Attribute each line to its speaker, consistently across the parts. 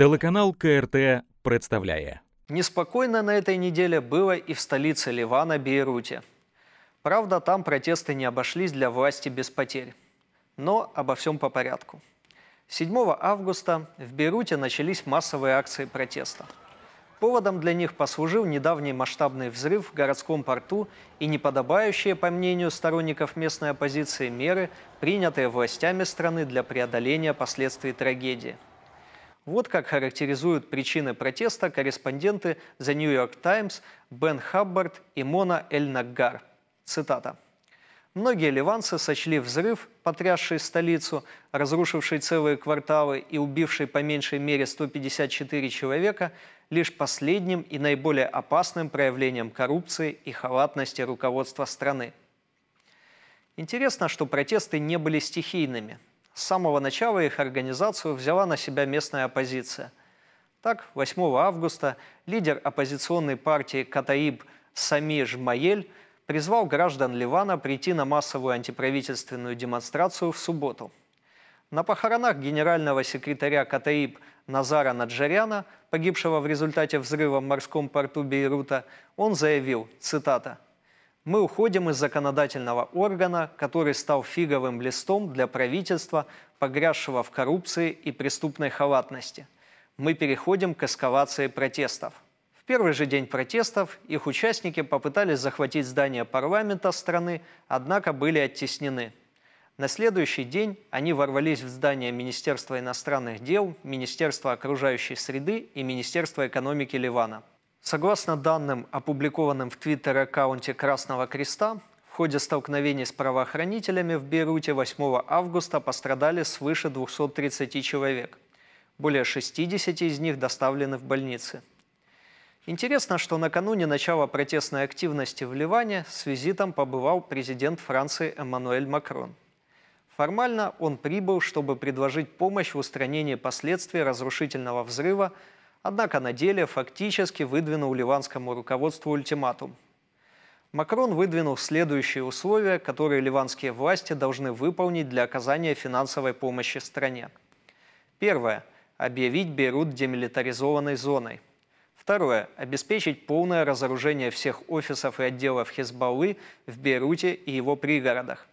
Speaker 1: Телеканал КРТ представляет. Неспокойно на этой неделе было и в столице Ливана, Бейруте. Правда, там протесты не обошлись для власти без потерь. Но обо всем по порядку. 7 августа в Бейруте начались массовые акции протеста. Поводом для них послужил недавний масштабный взрыв в городском порту и неподобающие, по мнению сторонников местной оппозиции, меры, принятые властями страны для преодоления последствий трагедии – вот как характеризуют причины протеста корреспонденты The New York Times Бен Хаббард и Мона Эль-Наггар. Цитата. Многие ливанцы сочли взрыв, потрясший столицу, разрушивший целые кварталы и убивший по меньшей мере 154 человека, лишь последним и наиболее опасным проявлением коррупции и халатности руководства страны. Интересно, что протесты не были стихийными. С самого начала их организацию взяла на себя местная оппозиция. Так, 8 августа лидер оппозиционной партии Катаиб Сами Жмаель призвал граждан Ливана прийти на массовую антиправительственную демонстрацию в субботу. На похоронах генерального секретаря Катаиб Назара Наджаряна, погибшего в результате взрыва в морском порту Бейрута, он заявил, цитата, мы уходим из законодательного органа, который стал фиговым листом для правительства, погрязшего в коррупции и преступной халатности. Мы переходим к эскалации протестов. В первый же день протестов их участники попытались захватить здание парламента страны, однако были оттеснены. На следующий день они ворвались в здание Министерства иностранных дел, Министерства окружающей среды и Министерства экономики Ливана. Согласно данным, опубликованным в твиттер-аккаунте Красного Креста, в ходе столкновений с правоохранителями в Бейруте 8 августа пострадали свыше 230 человек. Более 60 из них доставлены в больницы. Интересно, что накануне начала протестной активности в Ливане с визитом побывал президент Франции Эммануэль Макрон. Формально он прибыл, чтобы предложить помощь в устранении последствий разрушительного взрыва, Однако на деле фактически выдвинул ливанскому руководству ультиматум. Макрон выдвинул следующие условия, которые ливанские власти должны выполнить для оказания финансовой помощи стране. Первое. Объявить Бейрут демилитаризованной зоной. Второе. Обеспечить полное разоружение всех офисов и отделов Хизбаллы в Бейруте и его пригородах.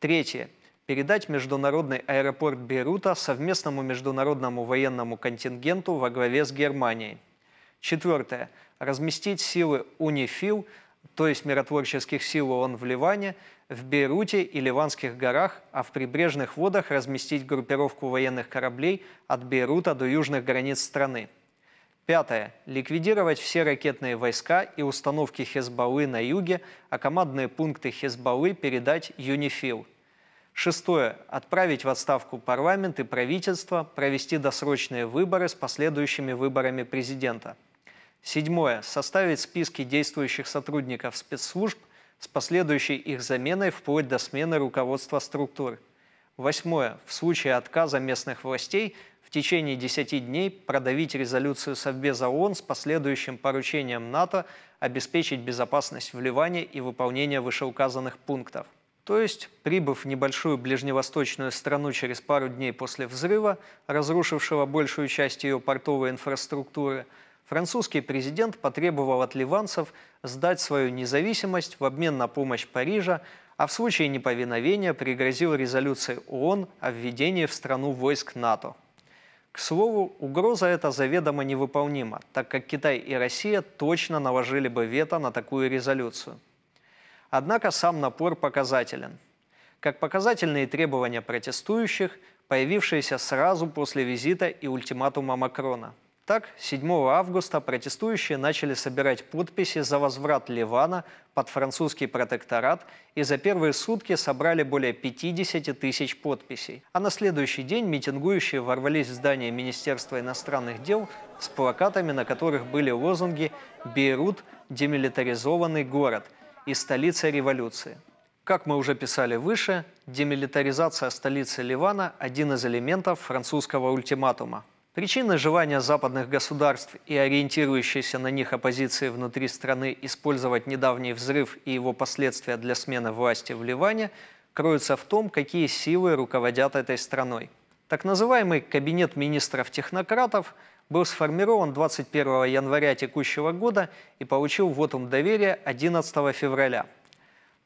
Speaker 1: Третье передать международный аэропорт Бейрута совместному международному военному контингенту во главе с Германией. Четвертое. Разместить силы УНИФИЛ, то есть миротворческих сил ООН в Ливане, в Бейруте и Ливанских горах, а в прибрежных водах разместить группировку военных кораблей от Бейрута до южных границ страны. Пятое. Ликвидировать все ракетные войска и установки Хезбаллы на юге, а командные пункты Хезбаллы передать ЮНИФИЛ. Шестое. Отправить в отставку парламент и правительство, провести досрочные выборы с последующими выборами президента. Седьмое. Составить списки действующих сотрудников спецслужб с последующей их заменой вплоть до смены руководства структур. Восьмое. В случае отказа местных властей в течение 10 дней продавить резолюцию Совбеза ООН с последующим поручением НАТО обеспечить безопасность в Ливане и выполнение вышеуказанных пунктов. То есть, прибыв в небольшую ближневосточную страну через пару дней после взрыва, разрушившего большую часть ее портовой инфраструктуры, французский президент потребовал от ливанцев сдать свою независимость в обмен на помощь Парижа, а в случае неповиновения пригрозил резолюцией ООН о введении в страну войск НАТО. К слову, угроза эта заведомо невыполнима, так как Китай и Россия точно наложили бы вето на такую резолюцию. Однако сам напор показателен. Как показательные требования протестующих, появившиеся сразу после визита и ультиматума Макрона. Так, 7 августа протестующие начали собирать подписи за возврат Ливана под французский протекторат и за первые сутки собрали более 50 тысяч подписей. А на следующий день митингующие ворвались в здание Министерства иностранных дел с плакатами, на которых были лозунги «Бейрут – демилитаризованный город», и столицей революции. Как мы уже писали выше, демилитаризация столицы Ливана – один из элементов французского ультиматума. Причины желания западных государств и ориентирующейся на них оппозиции внутри страны использовать недавний взрыв и его последствия для смены власти в Ливане кроются в том, какие силы руководят этой страной. Так называемый Кабинет министров-технократов был сформирован 21 января текущего года и получил вотум доверия 11 февраля.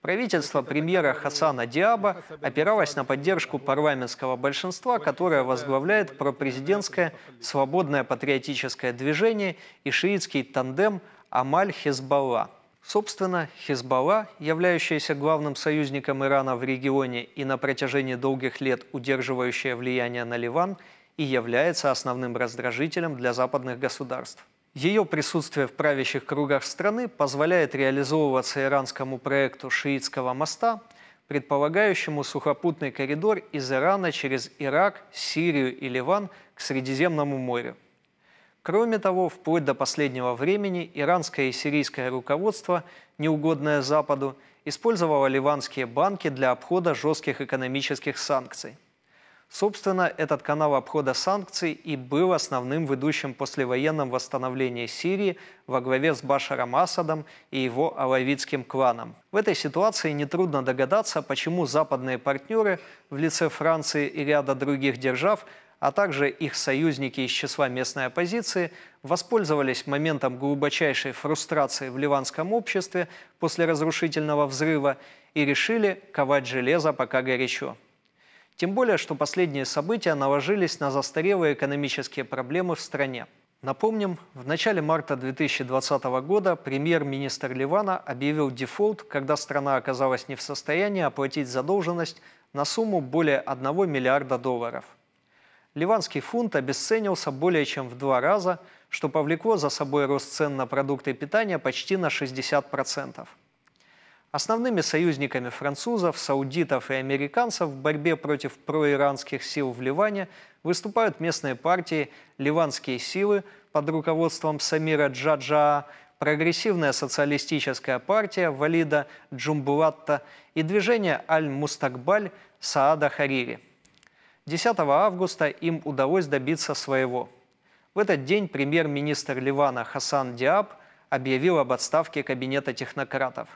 Speaker 1: Правительство премьера Хасана э, Диаба опиралось на поддержку парламентского большинства, которое возглавляет пропрезидентское свободное патриотическое движение и шиитский тандем Амаль Хезбалла. Собственно, Хизбалла, являющаяся главным союзником Ирана в регионе и на протяжении долгих лет удерживающая влияние на Ливан, и является основным раздражителем для западных государств. Ее присутствие в правящих кругах страны позволяет реализовываться иранскому проекту шиитского моста, предполагающему сухопутный коридор из Ирана через Ирак, Сирию и Ливан к Средиземному морю. Кроме того, вплоть до последнего времени иранское и сирийское руководство, неугодное Западу, использовало ливанские банки для обхода жестких экономических санкций. Собственно, этот канал обхода санкций и был основным ведущим идущем послевоенном восстановлении Сирии во главе с Башаром Асадом и его алавитским кланом. В этой ситуации нетрудно догадаться, почему западные партнеры в лице Франции и ряда других держав – а также их союзники из числа местной оппозиции, воспользовались моментом глубочайшей фрустрации в ливанском обществе после разрушительного взрыва и решили ковать железо пока горячо. Тем более, что последние события наложились на застарелые экономические проблемы в стране. Напомним, в начале марта 2020 года премьер-министр Ливана объявил дефолт, когда страна оказалась не в состоянии оплатить задолженность на сумму более 1 миллиарда долларов – ливанский фунт обесценился более чем в два раза, что повлекло за собой рост цен на продукты питания почти на 60%. Основными союзниками французов, саудитов и американцев в борьбе против проиранских сил в Ливане выступают местные партии «Ливанские силы» под руководством Самира Джаджаа, прогрессивная социалистическая партия Валида Джумбулатта и движение «Аль-Мустакбаль» Саада Харири – 10 августа им удалось добиться своего. В этот день премьер-министр Ливана Хасан Диаб объявил об отставке Кабинета технократов.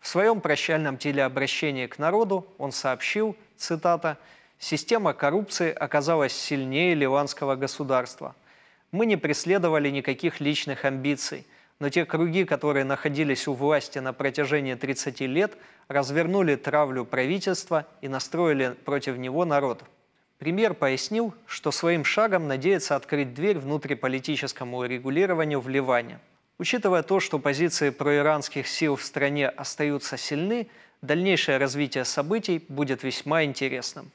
Speaker 1: В своем прощальном телеобращении к народу он сообщил, цитата, «Система коррупции оказалась сильнее ливанского государства. Мы не преследовали никаких личных амбиций, но те круги, которые находились у власти на протяжении 30 лет, развернули травлю правительства и настроили против него народ. Премьер пояснил, что своим шагом надеется открыть дверь внутриполитическому регулированию в Ливане. Учитывая то, что позиции проиранских сил в стране остаются сильны, дальнейшее развитие событий будет весьма интересным.